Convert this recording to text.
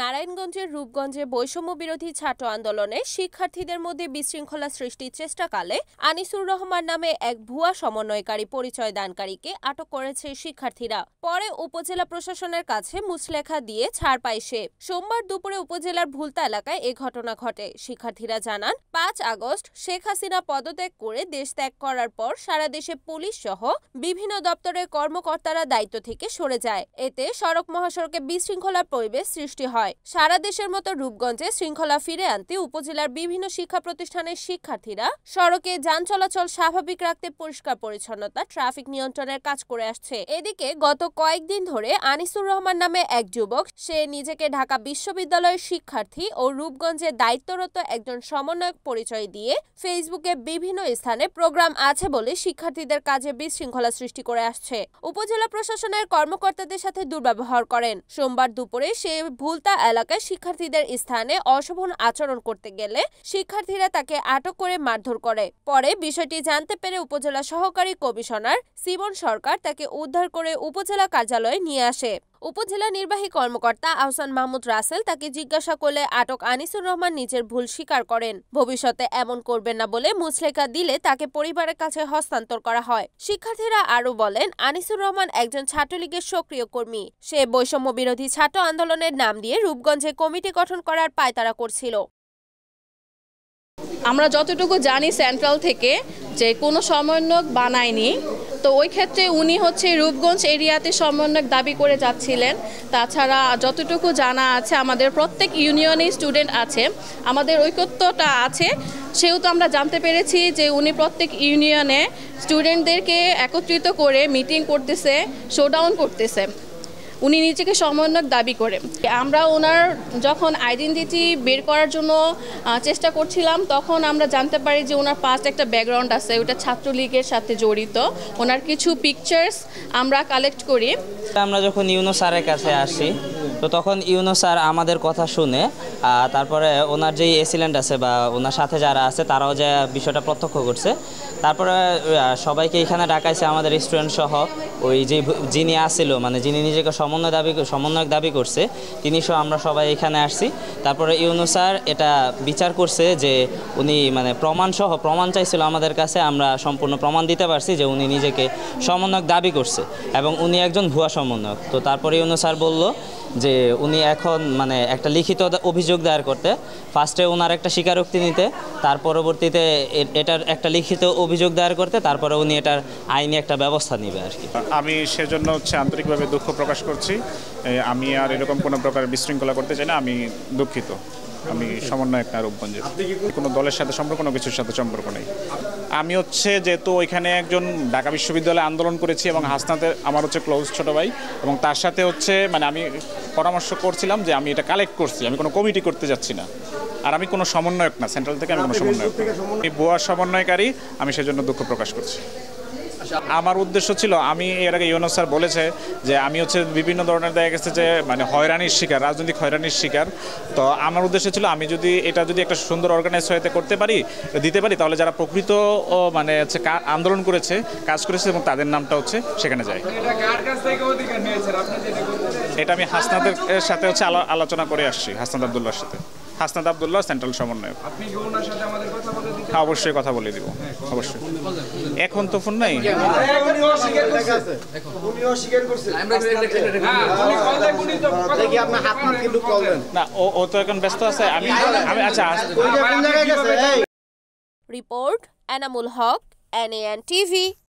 নারায়ণগঞ্জের রূপগঞ্জে বৈষম্য বিরোধী ছাত্র আন্দোলনে শিক্ষার্থীদের মধ্যে বিশৃঙ্খলা সৃষ্টির চেষ্টাকালে আনিসুর রহমান নামে এক ভুয়া সমন্বয়কারী পরিচয় দানকারীকে আটক করেছে শিক্ষার্থীরা পরে উপজেলা প্রশাসনের কাছে মুচলেখা দিয়ে ছাড় পায় সে সোমবার দুপুরে উপজেলার ভুলতা এলাকায় এ ঘটনা ঘটে শিক্ষার্থীরা জানান পাঁচ আগস্ট শেখ হাসিনা পদত্যাগ করে দেশ ত্যাগ করার পর সারা দেশে পুলিশ সহ বিভিন্ন দপ্তরের কর্মকর্তারা দায়িত্ব থেকে সরে যায় এতে সড়ক মহাসড়কে বিশৃঙ্খলার পরিবেশ সৃষ্টি হয় হয় সারা দেশের মতো রূপগঞ্জে শৃঙ্খলা ফিরে আনতে উপজেলার বিভিন্ন শিক্ষা প্রতিষ্ঠানের শিক্ষার্থীরা সড়কে যান চলাচল স্বাভাবিক রাখতে পরিষ্কার পরিচ্ছন্নতা ট্রাফিক নিয়ন্ত্রণের কাজ করে আসছে এদিকে গত কয়েকদিন ধরে আনিসুর রহমান নামে এক যুবক সে নিজেকে ঢাকা বিশ্ববিদ্যালয়ের শিক্ষার্থী ও রূপগঞ্জে দায়িত্বরত একজন সমন্বয়ক পরিচয় দিয়ে ফেসবুকে বিভিন্ন স্থানে প্রোগ্রাম আছে বলে শিক্ষার্থীদের কাজে বিশৃঙ্খলা সৃষ্টি করে আসছে উপজেলা প্রশাসনের কর্মকর্তাদের সাথে দুর্ব্যবহার করেন সোমবার দুপুরে সে ভুলতা এলাকায় শিক্ষার্থীদের স্থানে অশোভন আচরণ করতে গেলে শিক্ষার্থীরা তাকে আটক করে মারধর করে পরে বিষয়টি জানতে পেরে উপজেলা সহকারী কমিশনার সিমন সরকার তাকে উদ্ধার করে উপজেলা কার্যালয়ে নিয়ে আসে উপজেলা নির্বাহী কর্মকর্তা আহসান মাহমুদ রাসেল তাকে জিজ্ঞাসা করলে আটক আনিসুর রহমান নিজের ভুল স্বীকার করেন ভবিষ্যতে এমন করবেন না বলে মুচলেখা দিলে তাকে পরিবারের কাছে হস্তান্তর করা হয় শিক্ষার্থীরা আরও বলেন আনিসুর রহমান একজন ছাত্রলীগের সক্রিয় কর্মী সে বৈষম্য বিরোধী ছাত্র আন্দোলনের নাম দিয়ে রূপগঞ্জে কমিটি গঠন করার পায়তারা করছিল আমরা যতটুকু জানি সেন্ট্রাল থেকে যে কোনো সমন্বয়ক বানায়নি তো ওই ক্ষেত্রে উনি হচ্ছে রূপগঞ্জ এরিয়াতে সমন্বয় দাবি করে যাচ্ছিলেন তাছাড়া যতটুকু জানা আছে আমাদের প্রত্যেক ইউনিয়নেই স্টুডেন্ট আছে আমাদের ঐকত্যটা আছে সেহেতু আমরা জানতে পেরেছি যে উনি প্রত্যেক ইউনিয়নে স্টুডেন্টদেরকে একত্রিত করে মিটিং করতেছে শোডাউন করতেছে উনি নিজেকে সমন্বয়ক দাবি করে আমরা ওনার যখন আইডেন্টিটি বের করার জন্য চেষ্টা করছিলাম তখন আমরা জানতে পারি যে ওনার পাস্ট একটা ব্যাকগ্রাউন্ড আছে ওটা ছাত্রলীগের সাথে জড়িত ওনার কিছু পিকচার্স আমরা কালেক্ট করি আমরা যখন ইউনো স্যারের কাছে আসি তো তখন ইউনো স্যার আমাদের কথা শুনে তারপরে ওনার যেই এসিলেন্ট আছে বা ওনার সাথে যারা আছে তারাও যে বিষয়টা প্রত্যক্ষ করছে তারপরে সবাইকে এখানে ডাকাইছে আমাদের স্টুডেন্ট সহ ওই যে যিনি আসছিল মানে যিনি নিজেকে সমন্বয় দাবি সমন্বয়ক দাবি করছে তিনি সহ আমরা সবাই এখানে আসছি তারপরে ইউনুসার এটা বিচার করছে যে উনি মানে প্রমাণ সহ প্রমাণ চাইছিল আমাদের কাছে আমরা সম্পূর্ণ প্রমাণ দিতে পারছি যে উনি নিজেকে সমন্বয়ক দাবি করছে এবং উনি একজন ভুয়া সমন্বয়ক তো তারপরে ইউনুসার বলল যে উনি এখন মানে একটা লিখিত অভিযোগ অভিযোগ দায়ের করতে ফার্স্টে ওনার একটা স্বীকারোক্তি নিতে তার পরবর্তীতে এটার একটা লিখিত অভিযোগ দায়ের করতে তারপরে উনি এটার আইনি একটা ব্যবস্থা নেবে আর কি আমি সেজন্য হচ্ছে আন্তরিকভাবে দুঃখ প্রকাশ করছি আমি আর এরকম কোনো প্রকার বিশৃঙ্খলা করতে চাই না আমি দুঃখিত আমি সমন্বয়ক না রূপগঞ্জের কোনো দলের সাথে সম্পর্ক কোনো কিছুর সাথে সম্পর্ক নেই আমি হচ্ছে যেহেতু ওইখানে একজন ঢাকা বিশ্ববিদ্যালয়ে আন্দোলন করেছি এবং হাসনাতে আমার হচ্ছে ক্লোজ ছোটো ভাই এবং তার সাথে হচ্ছে মানে আমি পরামর্শ করছিলাম যে আমি এটা কালেক্ট করছি আমি কোনো কমিটি করতে যাচ্ছি না আর আমি কোনো সমন্বয়ক না সেন্ট্রাল থেকে আমি কোনো সমন্বয়ক আমি বোয়া সমন্বয়কারী আমি সেজন্য দুঃখ প্রকাশ করছি আমার উদ্দেশ্য ছিল আমি এর আগে ইউনো স্যার বলেছে যে আমি হচ্ছে বিভিন্ন ধরনের দেখা গেছে যে মানে হয়রানির শিকার রাজনৈতিক হয়রানির শিকার তো আমার উদ্দেশ্য ছিল আমি যদি এটা যদি একটা সুন্দর অর্গানাইজ হয়ে করতে পারি দিতে পারি তাহলে যারা প্রকৃত মানে হচ্ছে আন্দোলন করেছে কাজ করেছে এবং তাদের নামটা হচ্ছে সেখানে যায় এটা আমি হাসনাদের সাথে হচ্ছে আলোচনা করে আসছি হাসনাদ আবদুল্লাহর সাথে হাসনাদ আবদুল্লাহ সেন্ট্রাল সমন্বয়ক হ্যাঁ অবশ্যই কথা বলে দিব অবশ্যই এখন তো ফোন নাই না ও তো এখন ব্যস্ত আছে আমি আমি আচ্ছা report Enamul Haque N TV